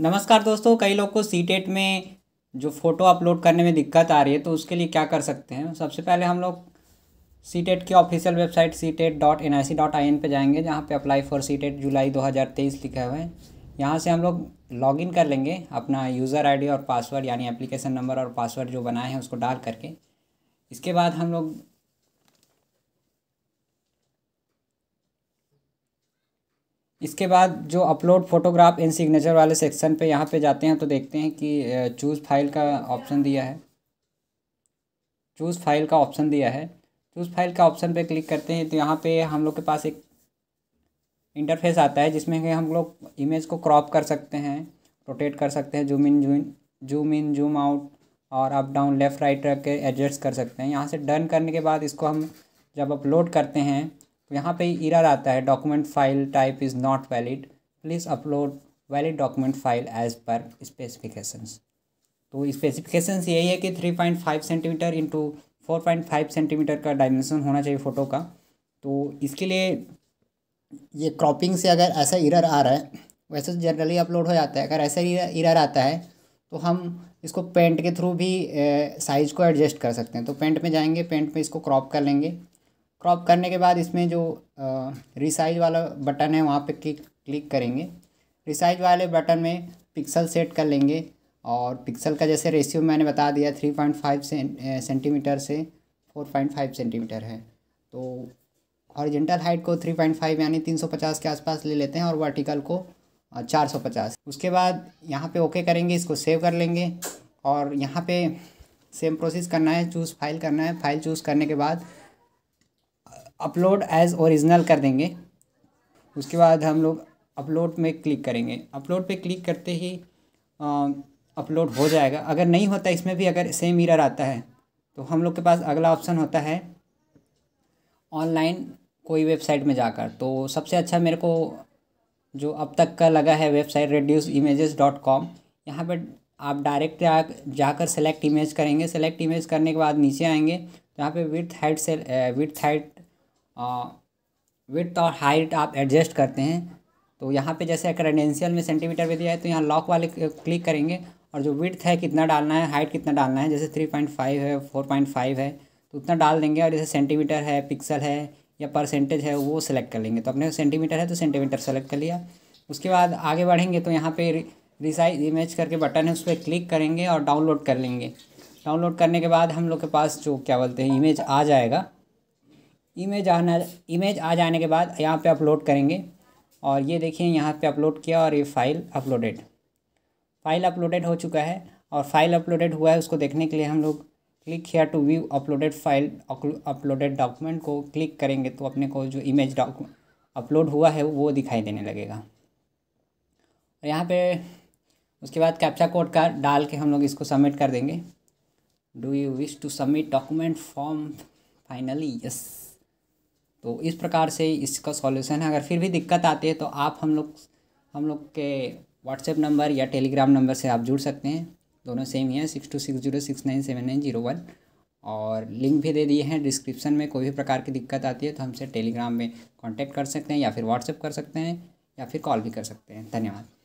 नमस्कार दोस्तों कई लोग को सी टेट में जो फ़ोटो अपलोड करने में दिक्कत आ रही है तो उसके लिए क्या कर सकते हैं सबसे पहले हम लोग सी टेट की official website C TET dot N I C dot I N पर जाएंगे जहाँ पर अप्लाई फॉर सी टेट जुलाई दो हज़ार तेईस लिखा हुआ है यहाँ से हम लोग लॉग इन कर लेंगे अपना यूज़र आई डी और पासवर्ड यानी एप्लीकेशन नंबर और पासवर्ड जो बनाए हैं उसको डाल करके इसके बाद हम लोग इसके बाद जो अपलोड फोटोग्राफ इन सिग्नेचर वाले सेक्शन पे यहाँ पे जाते हैं तो देखते हैं कि चूज़ फाइल का ऑप्शन दिया है चूज़ फाइल का ऑप्शन दिया है चूज़ फाइल का ऑप्शन पे क्लिक करते हैं तो यहाँ पे हम लोग के पास एक इंटरफेस आता है जिसमें कि हम लोग इमेज को क्रॉप कर सकते हैं रोटेट कर सकते हैं zoom in zoom zoom in zoom out और अप डाउन लेफ़्ट राइट रख के एडजस्ट कर सकते हैं यहाँ से डन करने के बाद इसको हम जब अपलोड करते हैं तो यहाँ पे इरर आता है document file type is not valid please upload valid document file as per specifications तो स्पेसिफिकेशंस यही है कि three point five centimetre into four point five centimetre का डायमेंशन होना चाहिए फ़ोटो का तो इसके लिए ये क्रॉपिंग से अगर ऐसा इरर आ रहा है वैसे तो जनरली अपलोड हो जाता है अगर ऐसा इरर आता है तो हम इसको पेंट के थ्रू भी साइज़ को एडजस्ट कर सकते हैं तो पेंट में जाएंगे पेंट में इसको क्रॉप कर लेंगे क्रॉप करने के बाद इसमें जो रिसाइज वाला बटन है वहाँ पे क्लिक करेंगे रिसाइज वाले बटन में पिक्सल सेट कर लेंगे और पिक्सल का जैसे रेशियो मैंने बता दिया थ्री पॉइंट फाइव सेंटीमीटर से फोर पॉइंट फाइव सेंटीमीटर है तो ऑरिजेंटल हाइट को थ्री पॉइंट फाइव यानी तीन सौ पचास के आसपास ले लेते हैं और वर्टिकल को चार सौ पचास उसके बाद यहाँ पे ओके करेंगे इसको सेव कर लेंगे और यहाँ पे सेम प्रोसेस करना है चूज़ फाइल करना है फाइल चूज़ करने के बाद अपलोड एज ओरिजिनल कर देंगे उसके बाद हम लोग अपलोड में क्लिक करेंगे अपलोड पे क्लिक करते ही अपलोड हो जाएगा अगर नहीं होता इसमें भी अगर सेम ईरर आता है तो हम लोग के पास अगला ऑप्शन होता है ऑनलाइन कोई वेबसाइट में जाकर तो सबसे अच्छा मेरे को जो अब तक का लगा है website reduce images dot com यहाँ पर आप डायरेक्ट जा जाकर सेलेक्ट इमेज करेंगे सेलेक्ट इमेज करने के बाद नीचे आएंगे तो यहाँ पे विथ हाइट से विथ हाइट विथ और हाइट आप एडजस्ट करते हैं तो यहाँ पे जैसे क्रेडेंशियल में सेंटीमीटर में दिया है तो यहाँ लॉक वाले क्लिक करेंगे और जो विथ है कितना डालना है हाइट कितना डालना है जैसे थ्री पॉइंट फाइव है फोर पॉइंट फाइव है तो उतना डाल देंगे और जैसे सेंटीमीटर है पिक्सल है या परसेंटेज है वो सेलेक्ट कर लेंगे तो अपने सेंटीमीटर है तो सेंटीमीटर सेलेक्ट कर लिया उसके बाद आगे बढ़ेंगे तो यहाँ पर रिसाइज इमेज करके बटन है उस पर क्लिक करेंगे और डाउनलोड कर लेंगे डाउनलोड करने के बाद हम लोग के पास जो क्या बोलते हैं इमेज आ जाएगा इमेज आना इमेज आ जाने के बाद यहाँ पे अपलोड करेंगे और ये देखिए यहाँ पे अपलोड किया और ये फ़ाइल अपलोडेड फ़ाइल अपलोडेड हो चुका है और फाइल अपलोडेड हुआ है उसको देखने के लिए हम लोग क्लिक किया to view uploaded file uploaded document को क्लिक करेंगे तो अपने को जो इमेज अपलोड हुआ है वो दिखाई देने लगेगा और यहाँ पे उसके बाद कैप्चा कोड का डाल के हम लोग इसको सबमिट कर देंगे do you wish to submit document form finally yes तो इस प्रकार से इसका सॉल्यूशन है अगर फिर भी दिक्कत आती है तो आप हम लोग हम लोग के व्हाट्सएप नंबर या टेलीग्राम नंबर से आप जुड़ सकते हैं दोनों सेम ही हैं six two six zero six nine seven nine zero one और लिंक भी दे दिए हैं डिस्क्रिप्शन में कोई भी प्रकार की दिक्कत आती है तो हमसे टेलीग्राम में कांटेक्ट कर सकते हैं या फिर व्हाट्सएप कर सकते हैं या फिर कॉल भी कर सकते हैं धन्यवाद